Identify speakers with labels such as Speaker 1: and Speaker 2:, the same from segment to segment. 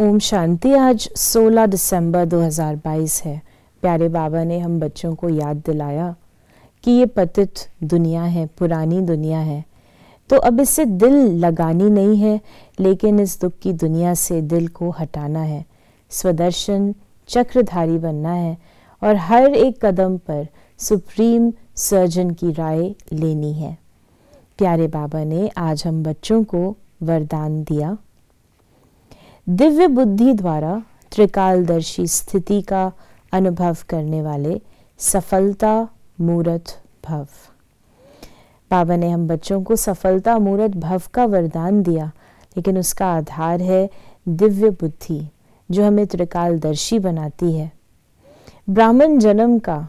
Speaker 1: ओम शांति आज 16 दिसंबर 2022 है प्यारे बाबा ने हम बच्चों को याद दिलाया कि ये पतित दुनिया है पुरानी दुनिया है तो अब इससे दिल लगानी नहीं है लेकिन इस दुख की दुनिया से दिल को हटाना है स्वदर्शन चक्रधारी बनना है और हर एक कदम पर सुप्रीम सर्जन की राय लेनी है प्यारे बाबा ने आज हम बच्चों को वरदान दिया दिव्य बुद्धि द्वारा त्रिकालदर्शी स्थिति का अनुभव करने वाले सफलता मूरत भव बाबा ने हम बच्चों को सफलता मूर्त भव का वरदान दिया लेकिन उसका आधार है दिव्य बुद्धि जो हमें त्रिकालदर्शी बनाती है ब्राह्मण जन्म का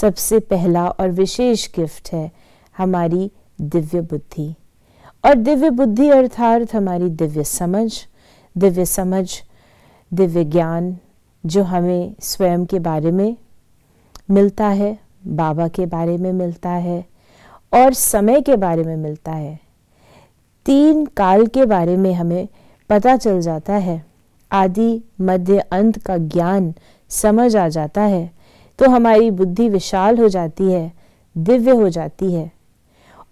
Speaker 1: सबसे पहला और विशेष गिफ्ट है हमारी दिव्य बुद्धि और दिव्य बुद्धि अर्थात हमारी दिव्य समझ दिव्य समझ दिव्य ज्ञान जो हमें स्वयं के बारे में मिलता है बाबा के बारे में मिलता है और समय के बारे में मिलता है तीन काल के बारे में हमें पता चल जाता है आदि मध्य अंत का ज्ञान समझ आ जाता है तो हमारी बुद्धि विशाल हो जाती है दिव्य हो जाती है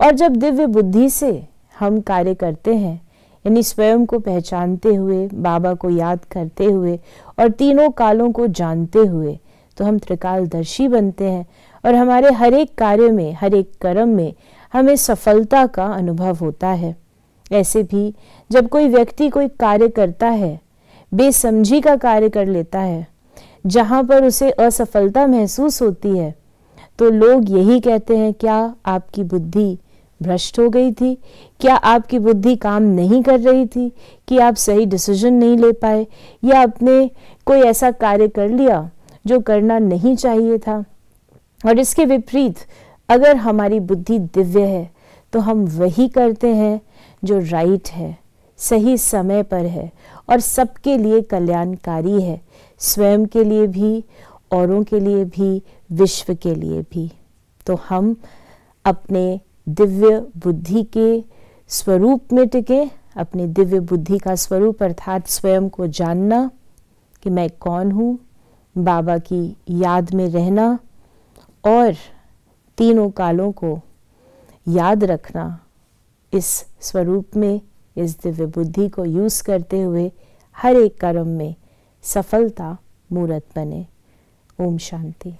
Speaker 1: और जब दिव्य बुद्धि से हम कार्य करते हैं यानी स्वयं को पहचानते हुए बाबा को याद करते हुए और तीनों कालों को जानते हुए तो हम त्रिकालदर्शी बनते हैं और हमारे हर एक कार्य में हर एक कर्म में हमें सफलता का अनुभव होता है ऐसे भी जब कोई व्यक्ति कोई कार्य करता है बेसमझी का कार्य कर लेता है जहाँ पर उसे असफलता महसूस होती है तो लोग यही कहते हैं क्या आपकी बुद्धि भ्रष्ट हो गई थी क्या आपकी बुद्धि काम नहीं कर रही थी कि आप सही डिसीजन नहीं ले पाए या आपने कोई ऐसा कार्य कर लिया जो करना नहीं चाहिए था और इसके विपरीत अगर हमारी बुद्धि दिव्य है तो हम वही करते हैं जो राइट है सही समय पर है और सबके लिए कल्याणकारी है स्वयं के लिए भी औरों के लिए भी विश्व के लिए भी तो हम अपने दिव्य बुद्धि के स्वरूप में टिके अपनी दिव्य बुद्धि का स्वरूप अर्थात स्वयं को जानना कि मैं कौन हूँ बाबा की याद में रहना और तीनों कालों को याद रखना इस स्वरूप में इस दिव्य बुद्धि को यूज़ करते हुए हर एक कर्म में सफलता मूर्त बने ओम शांति